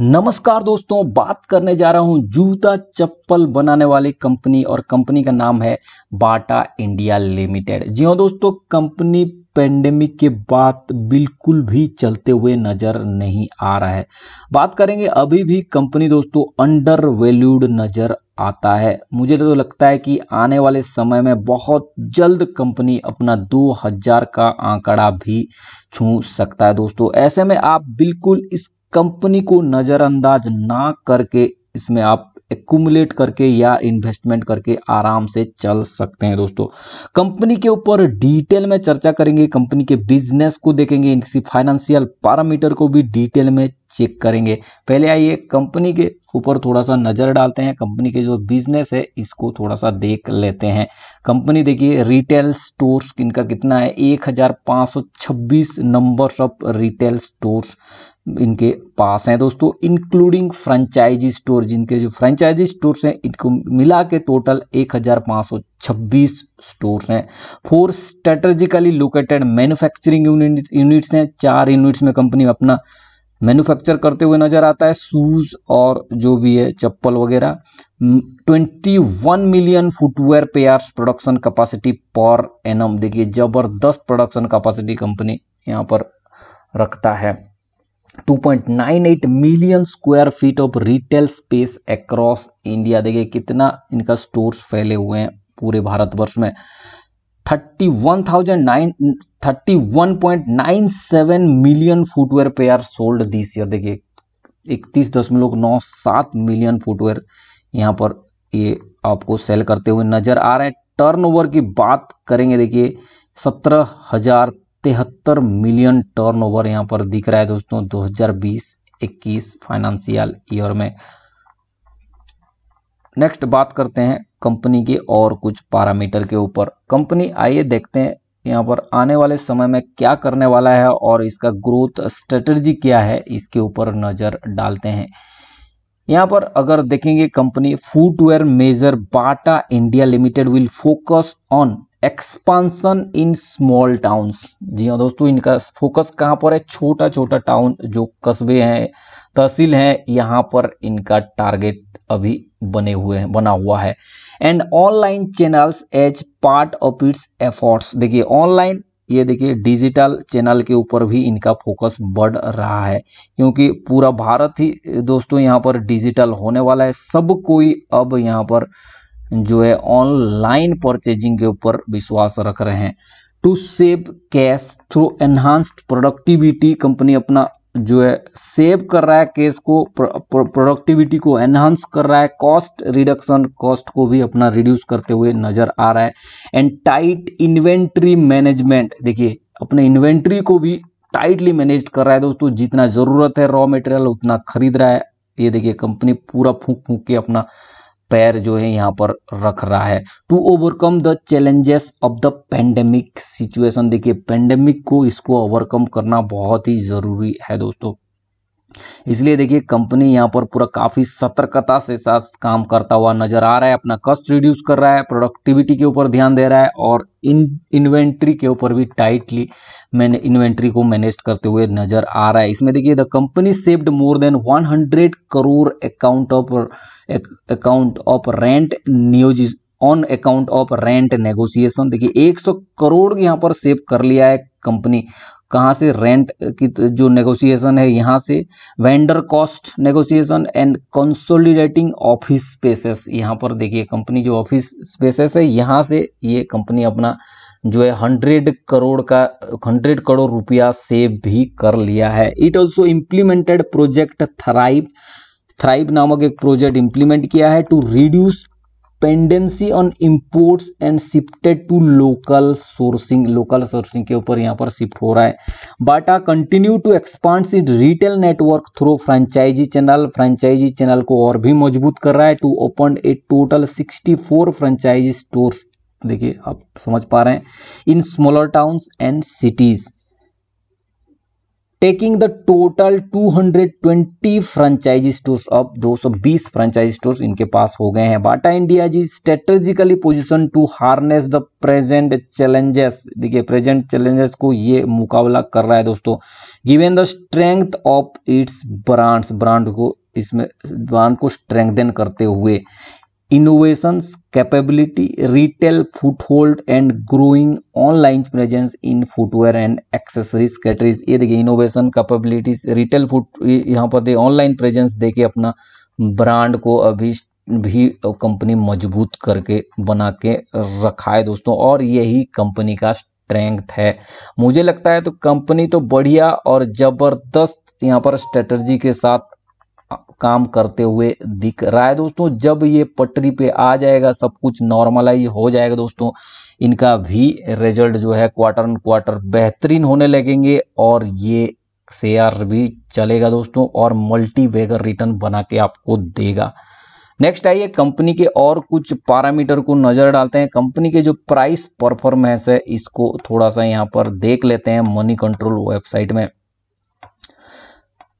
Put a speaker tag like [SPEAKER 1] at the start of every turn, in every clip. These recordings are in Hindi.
[SPEAKER 1] नमस्कार दोस्तों बात करने जा रहा हूं जूता चप्पल बनाने वाली कंपनी और कंपनी का नाम है बाटा इंडिया लिमिटेड जी हां दोस्तों कंपनी पेंडेमिक के बाद बिल्कुल भी चलते हुए नज़र नहीं आ रहा है बात करेंगे अभी भी कंपनी दोस्तों अंडर वैल्यूड नज़र आता है मुझे तो लगता है कि आने वाले समय में बहुत जल्द कंपनी अपना 2000 का आंकड़ा भी छू सकता है दोस्तों ऐसे में आप बिल्कुल इस कंपनी को नज़रअंदाज ना करके इसमें आप एकुमुलेट करके या इन्वेस्टमेंट करके आराम से चल सकते हैं दोस्तों कंपनी के ऊपर डिटेल में चर्चा करेंगे कंपनी के बिजनेस को देखेंगे इनकी फाइनेंशियल पैरामीटर को भी डिटेल में चेक करेंगे पहले आइए कंपनी के ऊपर थोड़ा सा नज़र डालते हैं कंपनी के जो बिजनेस है इसको थोड़ा सा देख लेते हैं कंपनी देखिए रिटेल स्टोर्स इनका कितना है 1526 नंबर ऑफ रिटेल स्टोर्स इनके पास हैं दोस्तों इंक्लूडिंग फ्रेंचाइजी स्टोर जिनके जो फ्रेंचाइजी स्टोर्स हैं इनको मिला के टोटल 1526 स्टोर्स हैं four strategically located manufacturing units हैं चार यूनिट्स में कंपनी अपना मैन्युफैक्चर करते हुए नजर आता है शूज और जो भी है चप्पल वगैरह 21 million footwear pairs production capacity per annum देखिए जबरदस्त प्रोडक्शन कैपेसिटी कंपनी यहाँ पर रखता है 2.98 million square feet of retail space across India देखिए कितना इनका स्टोर्स फैले हुए हैं पूरे भारतवर्ष में thirty one thousand nine 31.97 million footwear pair sold this year देखिए इकतीस दशमलव नौ सात मिलियन फुटवेयर यहाँ पर ये आपको सेल करते हुए नजर आ रहे हैं टर्नओवर की बात करेंगे देखिए सत्रह हजार तिहत्तर मिलियन टर्नओवर यहाँ पर दिख रहा है दोस्तों 2020-21 फाइनेंशियल ईयर में नेक्स्ट बात करते हैं कंपनी के और कुछ पैरामीटर के ऊपर कंपनी आइए देखते हैं यहाँ पर आने वाले समय में क्या करने वाला है और इसका ग्रोथ स्ट्रेटजी क्या है इसके ऊपर नज़र डालते हैं यहाँ पर अगर देखेंगे company footwear major Bata India limited will focus on expansion in small towns जी हाँ दोस्तों इनका फोकस कहाँ पर है छोटा छोटा टाउन जो कस्बे हैं तहसील हैं यहाँ पर इनका टारगेट अभी बने हुए हैं बना हुआ है and online channels as part of its efforts देखिए ऑनलाइन ये देखिए डिजिटल चैनल के ऊपर भी इनका फोकस बढ़ रहा है क्योंकि पूरा भारत ही दोस्तों यहाँ पर डिजिटल होने वाला है सब कोई अब यहाँ पर जो है ऑनलाइन परचेजिंग के ऊपर विश्वास रख रहे हैं to save cash through enhanced productivity company अपना जो है सेव कर रहा है केस को प्रोडक्टिविटी को एनहांस कर रहा है कॉस्ट रिडक्शन कॉस्ट को भी अपना रिड्यूस करते हुए नजर आ रहा है एंड टाइट इन्वेंट्री मैनेजमेंट देखिए अपने इन्वेंट्री को भी टाइटली मैनेज कर रहा है दोस्तों जितना ज़रूरत है रॉ मटेरियल उतना खरीद रहा है ये देखिए कंपनी पूरा फूंक फूंक के अपना पैर जो है यहाँ पर रख रहा है to overcome the challenges of the pandemic situation देखिए पेंडेमिक को इसको ओवरकम करना बहुत ही ज़रूरी है दोस्तों इसलिए देखिए कंपनी यहाँ पर पूरा काफ़ी सतर्कता से साथ काम करता हुआ नजर आ रहा है अपना कस्ट रिड्यूस कर रहा है प्रोडक्टिविटी के ऊपर ध्यान दे रहा है और इन इन्वेंट्री के ऊपर भी टाइटली मैंने इन्वेंट्री को मैनेज करते हुए नजर आ रहा है इसमें देखिए the company saved more than 100 crore account of account of rent नियोजित on account of rent negotiation देखिए 100 करोड़ यहाँ पर सेव कर लिया है कंपनी कहाँ से रेंट की तो जो नेगोशिएशन है यहाँ से vendor cost negotiation and consolidating office spaces यहाँ पर देखिए कंपनी जो ऑफिस स्पेसेस है यहाँ से ये कंपनी अपना जो है हंड्रेड करोड़ का हंड्रेड करोड़ रुपया सेव भी कर लिया है it also implemented project thrive thrive नामक एक प्रोजेक्ट इम्प्लीमेंट किया है to reduce dependency on imports and shifted to local sourcing local sourcing के ऊपर यहाँ पर शिफ्ट हो रहा है Bata continue to expand it retail network through franchisee channel franchisee channel को और भी मजबूत कर रहा है to open a total 64 franchisee store देखिए आप समझ पा रहे हैं in smaller towns and cities taking the total 220 franchise stores अब 220 फ्रेंचाइज स्टोर्स इनके पास हो गए हैं Bata India ji strategically position to harness the present challenges देखिए प्रेजेंट चैलेंजेस को ये मुकाबला कर रहा है दोस्तों given the strength of its brands brand को इसमें ब्रांड को स्ट्रेंथन करते हुए innovations capability retail foothold and growing online presence in footwear and accessories categories ये देखिए innovation capabilities retail foot यहाँ पर देखिए online presence देके अपना ब्रांड को अभी भी कंपनी मजबूत करके बना के रखा है दोस्तों और यही कंपनी का स्ट्रेंथ है मुझे लगता है तो कंपनी तो बढ़िया और ज़बरदस्त यहाँ पर स्ट्रेटजी के साथ काम करते हुए दिख रहा है दोस्तों जब ये पटरी पे आ जाएगा सब कुछ नॉर्मलाइज हो जाएगा दोस्तों इनका भी रिजल्ट जो है क्वार्टर एंड क्वार्टर बेहतरीन होने लगेंगे और ये शेयर भी चलेगा दोस्तों और मल्टी वेगर रिटर्न बना के आपको देगा नेक्स्ट आइए कंपनी के और कुछ पैरामीटर को नज़र डालते हैं कंपनी के जो प्राइस परफॉर्मेंस है इसको थोड़ा सा यहाँ पर देख लेते हैं मनी कंट्रोल वेबसाइट में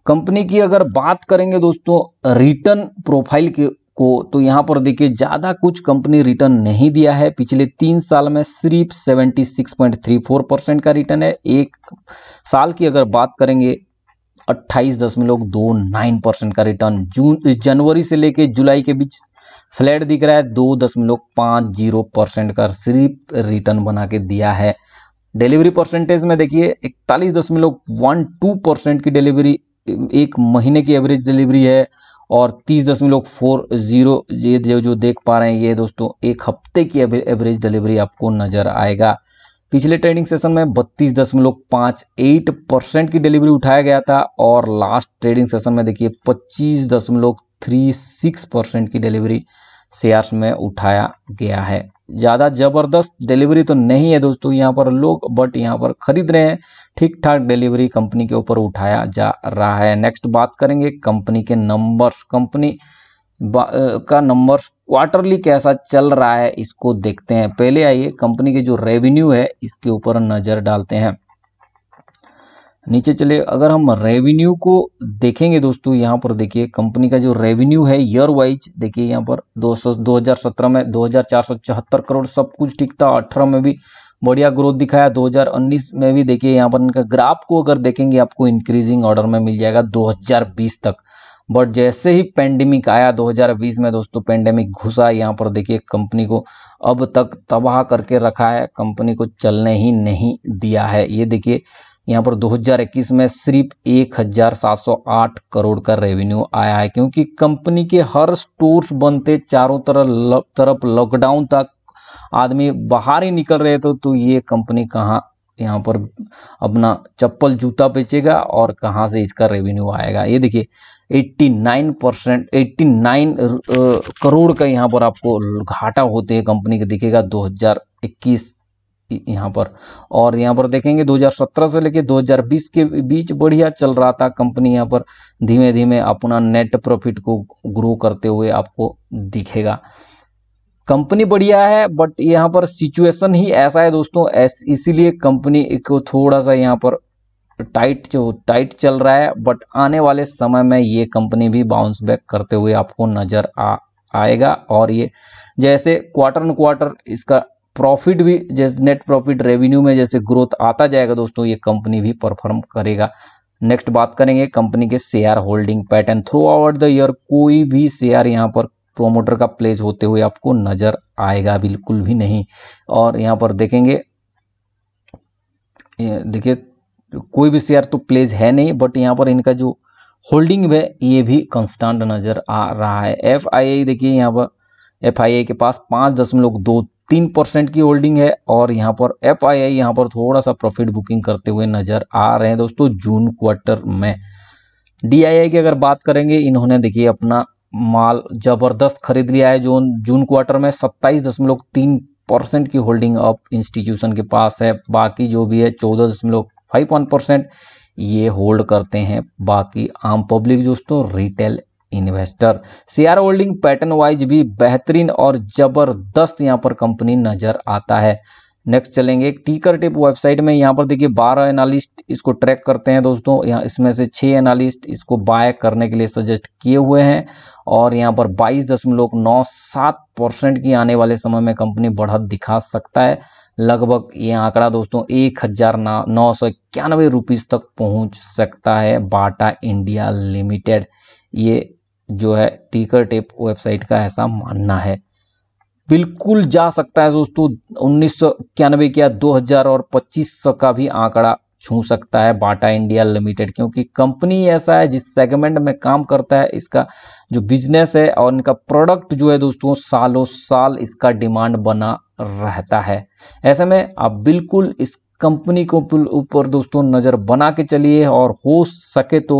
[SPEAKER 1] कंपनी की अगर बात करेंगे दोस्तों रिटर्न प्रोफाइल के को तो यहाँ पर देखिए ज़्यादा कुछ कंपनी रिटर्न नहीं दिया है पिछले तीन साल में सिर्फ 76.34 परसेंट का रिटर्न है एक साल की अगर बात करेंगे अट्ठाईस दशमलव दो नाइन परसेंट का रिटर्न जून जनवरी से लेकर जुलाई के बीच फ्लैट दिख रहा है दो दशमलव पाँच जीरो परसेंट का सिर्फ रिटर्न बना के दिया है डिलीवरी परसेंटेज में देखिए इकतालीस दशमलव वन टू परसेंट की डिलीवरी एक महीने की एवरेज डिलीवरी है और तीस दशमलव फोर ज़ीरो ये जो देख पा रहे हैं ये दोस्तों एक हफ्ते की एवरेज डिलीवरी आपको नज़र आएगा पिछले ट्रेडिंग सेशन में बत्तीस दशमलव पाँच एट परसेंट की डिलीवरी उठाया गया था और लास्ट ट्रेडिंग सेशन में देखिए पच्चीस दशमलव थ्री सिक्स परसेंट की डिलीवरी शेयर्स में उठाया गया है ज़्यादा ज़बरदस्त डिलीवरी तो नहीं है दोस्तों यहाँ पर लोग बट यहाँ पर खरीद रहे हैं ठीक ठाक डिलीवरी कंपनी के ऊपर उठाया जा रहा है नेक्स्ट बात करेंगे कंपनी के नंबर्स कंपनी का नंबर्स क्वार्टरली कैसा चल रहा है इसको देखते हैं पहले आइए कंपनी के जो रेवेन्यू है इसके ऊपर नज़र डालते हैं नीचे चले अगर हम रेवेन्यू को देखेंगे दोस्तों यहाँ पर देखिए कंपनी का जो रेवेन्यू है ईयर वाइज देखिए यहाँ पर दो सौ दो हज़ार सत्रह में दो हज़ार चार सौ चौहत्तर करोड़ सब कुछ ठीक था अठारह में भी बढ़िया ग्रोथ दिखाया 2019 में भी देखिए यहाँ पर इनका ग्राफ को अगर देखेंगे आपको इंक्रीजिंग ऑर्डर में मिल जाएगा 2020 तक बट जैसे ही पेंडेमिक आया 2020 में दोस्तों पेंडेमिक घुसा यहाँ पर देखिए कंपनी को अब तक तबाह करके रखा है कंपनी को चलने ही नहीं दिया है ये देखिए यहाँ पर 2021 में सिर्फ 1708 करोड़ का रेवेन्यू आया है क्योंकि कंपनी के हर स्टोर्स बनते चारों तरफ तरफ लॉकडाउन तक आदमी बाहर ही निकल रहे थे तो ये कंपनी कहाँ यहाँ पर अपना चप्पल जूता बेचेगा और कहाँ से इसका रेवेन्यू आएगा ये देखिए 89 परसेंट एट्टी करोड़ का यहाँ पर आपको घाटा होते हैं कंपनी का दिखेगा 2021 कि यहाँ पर और यहाँ पर देखेंगे 2017 से लेके 2020 के बीच बढ़िया चल रहा था कंपनी यहाँ पर धीमे धीमे अपना नेट प्रॉफिट को ग्रो करते हुए आपको दिखेगा कंपनी बढ़िया है बट यहाँ पर सिचुएशन ही ऐसा है दोस्तों इसीलिए कंपनी को थोड़ा सा यहाँ पर टाइट जो टाइट चल रहा है बट आने वाले समय में ये कंपनी भी बाउंस बैक करते हुए आपको नज़र आ आएगा और ये जैसे क्वार्टर क्वार्टर इसका प्रॉफिट भी जैसे नेट प्रॉफिट रेवेन्यू में जैसे ग्रोथ आता जाएगा दोस्तों ये कंपनी भी परफॉर्म करेगा नेक्स्ट बात करेंगे कंपनी के share holding pattern throughout the year कोई भी शेयर यहाँ पर प्रोमोटर का प्लेस होते हुए आपको नजर आएगा बिल्कुल भी नहीं और यहाँ पर देखेंगे देखिए कोई भी शेयर तो प्लेस है नहीं बट यहाँ पर इनका जो होल्डिंग है ये भी कंस्टेंट नज़र आ रहा है एफ आई आई देखिए यहाँ पर एफ आई आई के पास पाँच दशमलव दो तीन परसेंट की होल्डिंग है और यहाँ पर एफ आई आई यहाँ पर थोड़ा सा प्रॉफिट बुकिंग करते हुए नज़र आ रहे हैं दोस्तों जून क्वार्टर में डी आई आई की अगर बात करेंगे इन्होंने देखिए अपना माल जबरदस्त खरीद लिया है जून जून क्वार्टर में सत्ताईस दशमलव तीन परसेंट की होल्डिंग अब इंस्टीट्यूशन के पास है बाकी जो भी है चौदह दशमलव फाइव वन परसेंट ये होल्ड करते हैं बाकी आम पब्लिक दोस्तों retail investor share holding pattern wise भी बेहतरीन और ज़बरदस्त यहाँ पर कंपनी नज़र आता है नेक्स्ट चलेंगे एक टीकर टिप वेबसाइट में यहाँ पर देखिए बारह एनालिस्ट इसको ट्रैक करते हैं दोस्तों यहाँ इसमें से छः एनालिस्ट इसको बाय करने के लिए सजेस्ट किए हुए हैं और यहाँ पर बाईस दशमलव नौ सात परसेंट की आने वाले समय में कंपनी बढ़त दिखा सकता है लगभग ये आंकड़ा दोस्तों एक हज़ार नौ सौ इक्यानवे रुपीज़ तक पहुँच सकता है बाटा इंडिया लिमिटेड ये जो है टीकर टेप वेबसाइट का ऐसा मानना है बिल्कुल जा सकता है दोस्तों उन्नीस सौ इक्यानवे क्या दो हजार और पच्चीस सौ का भी आंकड़ा छू सकता है बाटा इंडिया लिमिटेड क्योंकि कंपनी ऐसा है जिस सेगमेंट में काम करता है इसका जो बिजनेस है और इनका प्रोडक्ट जो है दोस्तों सालों साल इसका डिमांड बना रहता है ऐसे में आप बिल्कुल इस कंपनी को ऊपर दोस्तों नज़र बना के चलिए और हो सके तो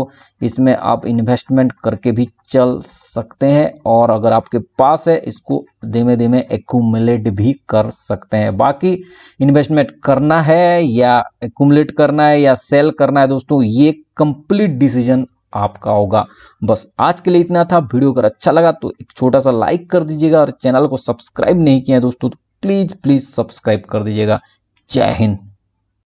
[SPEAKER 1] इसमें आप इन्वेस्टमेंट करके भी चल सकते हैं और अगर आपके पास है इसको धीमे धीमे एकूमलेट भी कर सकते हैं बाकी इन्वेस्टमेंट करना है या एकूमलेट करना है या सेल करना है दोस्तों ये कंप्लीट डिसीजन आपका होगा बस आज के लिए इतना था वीडियो अगर अच्छा लगा तो एक छोटा सा लाइक कर दीजिएगा और चैनल को सब्सक्राइब नहीं किया दोस्तों तो प्लीज़ प्लीज़ सब्सक्राइब कर दीजिएगा जय हिंद